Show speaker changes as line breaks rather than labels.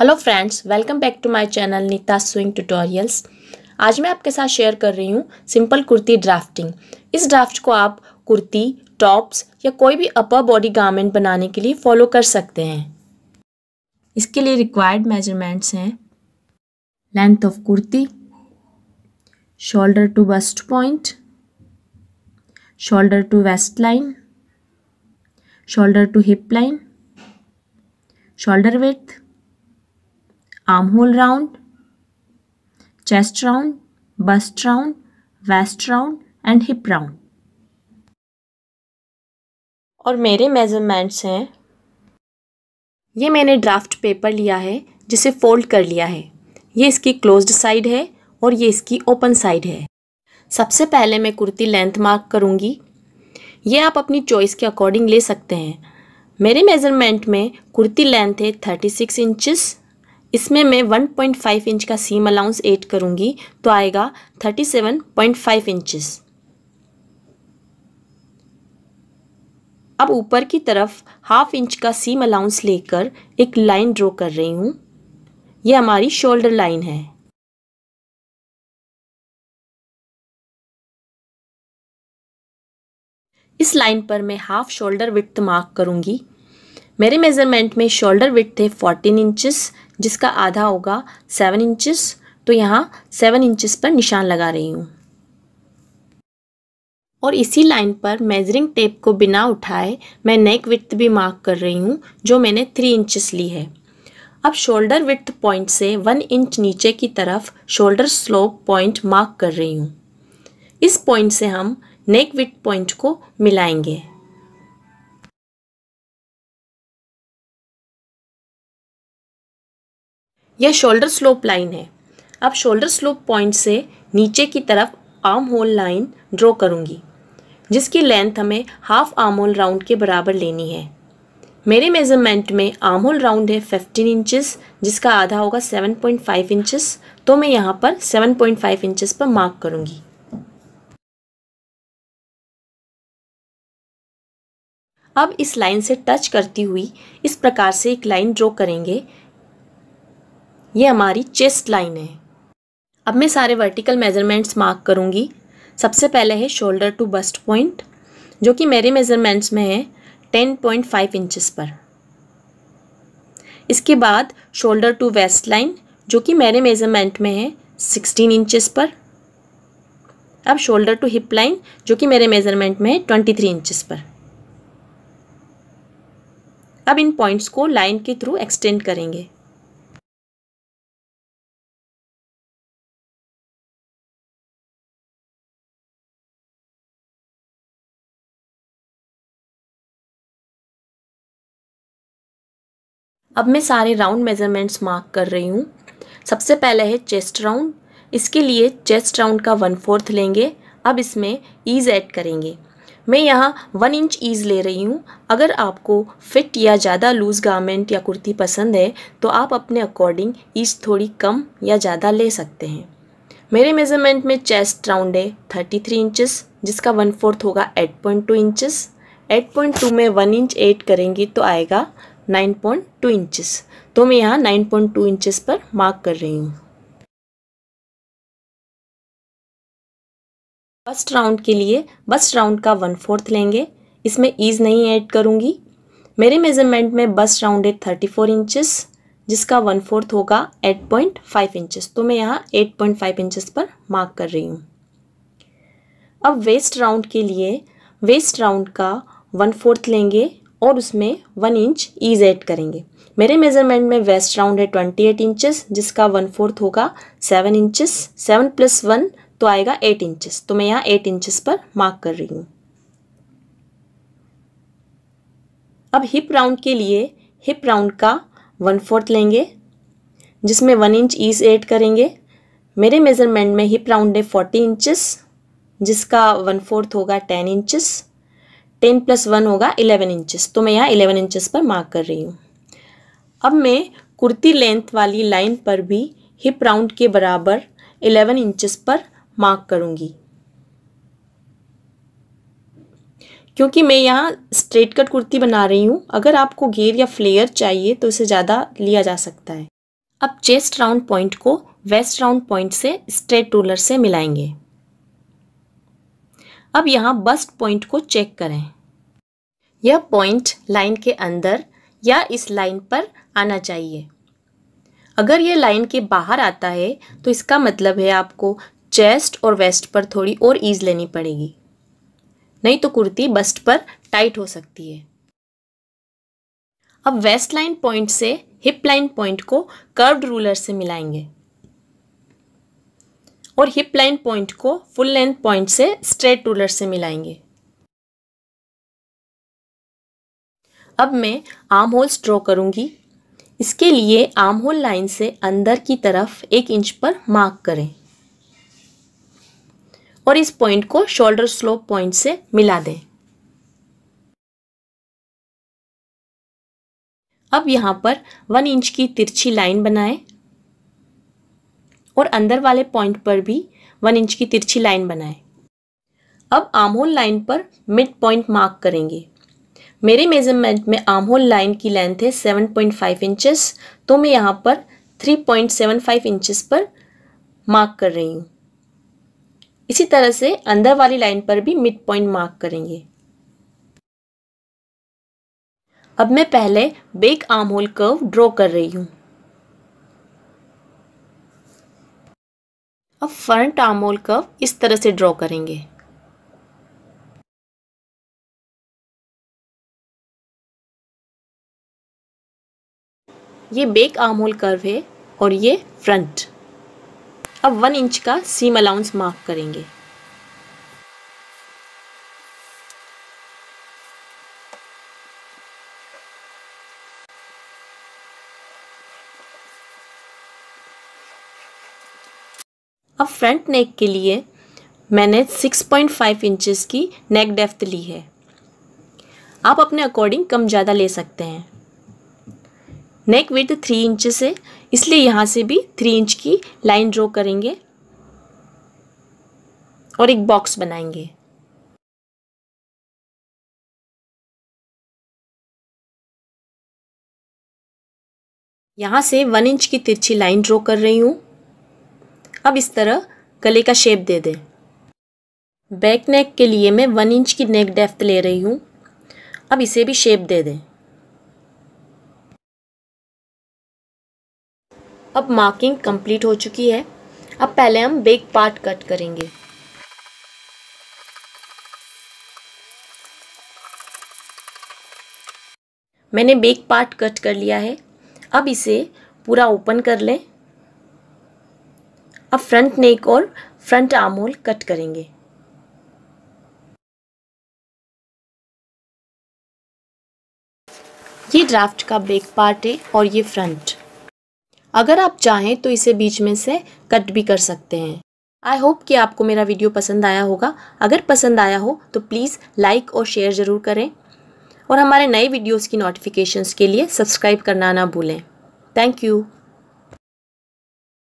hello friends welcome back to my channel Neeta sewing tutorials आज मैं आपके साथ शेयर कर रही हूँ सिंपल कुर्ती ड्राफ्टिंग इस ड्राफ्ट को आप कुर्ती टॉप्स या कोई भी अपर बॉडी गारमेंट बनाने के लिए फॉलो कर सकते हैं इसके लिए रिक्वायर्ड मेजरमेंट्स हैं length of kurti shoulder to bust point shoulder to waist line shoulder to hip line shoulder with arm hole round chest round bust round waist round and hip round और मेरे measurements हैं ये मैंने draft paper लिया है जिसे fold कर लिया है ये इसकी क्लोज्ड साइड है और ये इसकी ओपन साइड है सबसे पहले मैं कुर्ती लेंथ मार्क करूँगी ये आप अपनी चॉइस के अकॉर्डिंग ले सकते हैं मेरे मेज़रमेंट में कुर्ती लेंथ है 36 इंचेस इसमें मैं 1.5 इंच का सीम अलाउंस ऐड करूंगी तो आएगा 37.5 इंचेस अब ऊपर की तरफ हाफ इंच का सीम अलाउंस लेकर एक लाइन ड्रॉ कर रही हूं यह हमारी शोल्डर लाइन है इस लाइन पर मैं हाफ शोल्डर विथ मार्क करूंगी मेरे मेज़रमेंट में शोल्डर विथ थे 14 इंचेस जिसका आधा होगा सेवन इंचेस तो यहाँ सेवन इंचेस पर निशान लगा रही हूँ और इसी लाइन पर मेजरिंग टेप को बिना उठाए मैं नेक विथ भी मार्क कर रही हूँ जो मैंने थ्री इंचेस ली है अब शोल्डर विथ पॉइंट से वन इंच नीचे की तरफ शोल्डर स्लोप पॉइंट मार्क कर रही हूँ इस पॉइंट से हम नेक विथ पॉइंट को मिलाएंगे यह शोल्डर स्लोप लाइन है अब शोल्डर स्लोप पॉइंट से नीचे की तरफ आर्म होल लाइन ड्रॉ करूँगी जिसकी लेंथ हमें हाफ आर्म होल राउंड के बराबर लेनी है मेरे मेज़रमेंट में आर्म होल राउंड है 15 इंचेस जिसका आधा होगा 7.5 इंचेस तो मैं यहाँ पर 7.5 इंचेस पर मार्क करूँगी अब इस लाइन से टच करती हुई इस प्रकार से एक लाइन ड्रॉ करेंगे ये हमारी चेस्ट लाइन है अब मैं सारे वर्टिकल मेज़रमेंट्स मार्क करूँगी सबसे पहले है शोल्डर टू बस्ट पॉइंट जो कि मेरे मेज़रमेंट्स में है टेन पॉइंट फाइव इंचिस पर इसके बाद शोल्डर टू वेस्ट लाइन जो कि मेरे मेज़रमेंट में है सिक्सटीन इंचज़ पर अब शोल्डर टू हिप लाइन जो कि मेरे मेज़रमेंट में है ट्वेंटी थ्री इंचिस पर अब इन पॉइंट्स को लाइन के थ्रू एक्सटेंड करेंगे अब मैं सारे राउंड मेज़रमेंट्स मार्क कर रही हूँ सबसे पहले है चेस्ट राउंड इसके लिए चेस्ट राउंड का वन फोर्थ लेंगे अब इसमें ईज ऐड करेंगे मैं यहाँ वन इंच ईज ले रही हूँ अगर आपको फिट या ज़्यादा लूज़ गारमेंट या कुर्ती पसंद है तो आप अपने अकॉर्डिंग ईज थोड़ी कम या ज़्यादा ले सकते हैं मेरे मेज़रमेंट में चेस्ट राउंड है थर्टी थ्री इंचज़ जिसका वन फोर्थ होगा eight point two inches eight point two में वन इंच एड करेंगे तो आएगा 9.2 पॉइंट इंचेस तो मैं यहाँ 9.2 पॉइंट इंचेस पर मार्क कर रही हूँ फर्स्ट राउंड के लिए बस्ट राउंड का वन फोर्थ लेंगे इसमें ईज नहीं ऐड करूँगी मेरे मेजरमेंट में बस्ट राउंड है थर्टी फोर इंचेस जिसका वन फोर्थ होगा एट पॉइंट फाइव इंचेस तो मैं यहाँ एट पॉइंट फाइव इंचेस पर मार्क कर रही हूँ अब वेस्ट राउंड के लिए वेस्ट राउंड का वन फोर्थ लेंगे और उसमें वन इंच ईज ऐड करेंगे मेरे मेजरमेंट में वेस्ट राउंड है ट्वेंटी एट इंचेस जिसका वन फोर्थ होगा seven inches seven plus one तो आएगा एट इंचेस तो मैं यहाँ एट इंचेस पर मार्क कर रही हूँ अब हिप राउंड के लिए हिप राउंड का वन फोर्थ लेंगे जिसमें वन इंच ईज ऐड करेंगे मेरे मेजरमेंट में हिप राउंड है फोर्टी इंचेस जिसका वन फोर्थ होगा ten inches ten plus one होगा इलेवन इंचेस तो मैं यहाँ इलेवन इंचेस पर मार्क कर रही हूँ अब मैं कुर्ती लेंथ वाली लाइन पर भी हिप राउंड के बराबर इलेवन इंचेस पर मार्क करूँगी क्योंकि मैं यहाँ स्ट्रेट कट कुर्ती बना रही हूँ अगर आपको घेर या फ्लेयर चाहिए तो इसे ज़्यादा लिया जा सकता है अब चेस्ट राउंड पॉइंट को वेस्ट राउंड पॉइंट से स्ट्रेट रूलर से मिलाएंगे अब यहाँ बस्ट पॉइंट को चेक करें यह पॉइंट लाइन के अंदर या इस लाइन पर आना चाहिए अगर यह लाइन के बाहर आता है तो इसका मतलब है आपको चेस्ट और वेस्ट पर थोड़ी और ईज लेनी पड़ेगी नहीं तो कुर्ती बस्ट पर टाइट हो सकती है अब वेस्ट लाइन पॉइंट से हिप लाइन पॉइंट को कर्व्ड रूलर से मिलाएंगे और हिप लाइन पॉइंट को फुल लेंथ पॉइंट से स्ट्रेट रूलर से मिलाएंगे अब मैं आर्म होल्स ड्रॉ करूंगी इसके लिए आर्म होल लाइन से अंदर की तरफ एक इंच पर मार्क करें और इस पॉइंट को शोल्डर स्लोप पॉइंट से मिला दें अब यहां पर वन इंच की तिरछी लाइन बनाएं और अंदर वाले पॉइंट पर भी वन इंच की तिरछी लाइन बनाएं अब आम होल लाइन पर मिड पॉइंट मार्क करेंगे मेरे मेजरमेंट में आम होल लाइन की लेंथ है सेवन पॉइंट फाइव इंचेस तो मैं यहाँ पर three point seven five inches पर मार्क कर रही हूँ इसी तरह से अंदर वाली लाइन पर भी मिड पॉइंट मार्क करेंगे अब मैं पहले back arm hole curve draw कर रही हूँ अब फ्रंट आमोल कर्व इस तरह से ड्रॉ करेंगे ये बेक आमोल कर्व है और ये फ्रंट अब वन इंच का सीम अलाउंस मार्क करेंगे अब फ्रंट नेक के लिए मैंने 6.5 इंचेस की नेक डेफ्थ ली है आप अपने अकॉर्डिंग कम ज़्यादा ले सकते हैं नेक विथ थ्री इंचेस है इसलिए यहाँ से भी थ्री इंच की लाइन ड्रॉ करेंगे और एक बॉक्स बनाएंगे यहाँ से वन इंच की तिरछी लाइन ड्रॉ कर रही हूँ अब इस तरह गले का शेप दे दें बैक नेक के लिए मैं वन इंच की नेक डेफ्थ ले रही हूँ अब इसे भी शेप दे दें अब मार्किंग कंप्लीट हो चुकी है अब पहले हम बेक पार्ट कट करेंगे मैंने बेक पार्ट कट कर लिया है अब इसे पूरा ओपन कर लें अब फ्रंट नेक और फ्रंट आर्म होल कट करेंगे ये ड्राफ्ट का बैक पार्ट है और ये फ्रंट अगर आप चाहें तो इसे बीच में से कट भी कर सकते हैं आई होप कि आपको मेरा वीडियो पसंद आया होगा अगर पसंद आया हो तो प्लीज़ लाइक और शेयर ज़रूर करें और हमारे नए वीडियोस की नोटिफिकेशंस के लिए सब्सक्राइब करना ना भूलें थैंक यू